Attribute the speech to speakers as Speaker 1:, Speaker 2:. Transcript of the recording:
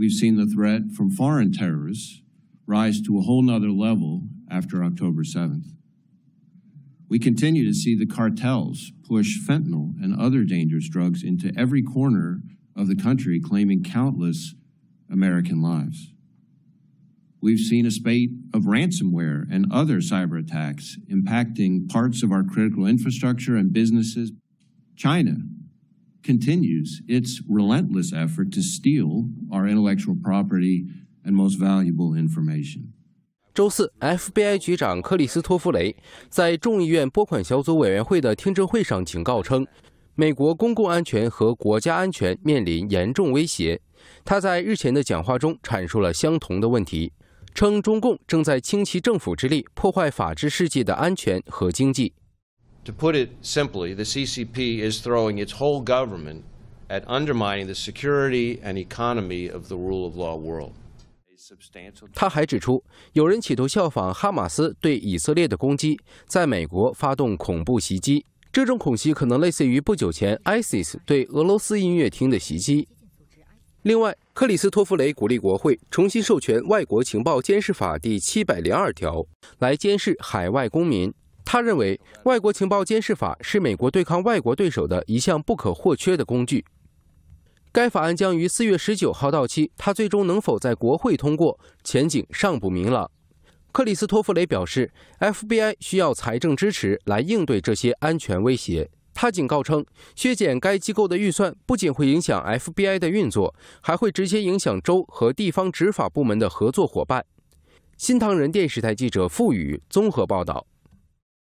Speaker 1: We've seen the threat from foreign terrorists rise to a whole nother level after October 7th. We continue to see the cartels push fentanyl and other dangerous drugs into every corner of the country, claiming countless American lives. We've seen a spate of ransomware and other cyber attacks impacting parts of our critical infrastructure and businesses. China Continues its relentless effort to steal our intellectual property and most valuable information. 周四，FBI
Speaker 2: 局长克里斯托弗雷在众议院拨款小组委员会的听证会上警告称，美国公共安全和国家安全面临严重威胁。他在日前的讲话中阐述了相同的问题，称中共正在倾其政府之力破坏法治世界的安全和经济。
Speaker 1: To put it simply, the CCP is throwing its whole government at undermining the security and economy of the rule of law world.
Speaker 2: 他还指出，有人企图效仿哈马斯对以色列的攻击，在美国发动恐怖袭击。这种恐袭可能类似于不久前 ISIS 对俄罗斯音乐厅的袭击。另外，克里斯托弗雷鼓励国会重新授权外国情报监视法第七百零二条，来监视海外公民。他认为，外国情报监视法是美国对抗外国对手的一项不可或缺的工具。该法案将于四月十九号到期，它最终能否在国会通过，前景尚不明朗。克里斯托弗雷表示，FBI 需要财政支持来应对这些安全威胁。他警告称，削减该机构的预算不仅会影响 FBI 的运作，还会直接影响州和地方执法部门的合作伙伴。新唐人电视台记者傅宇综合报道。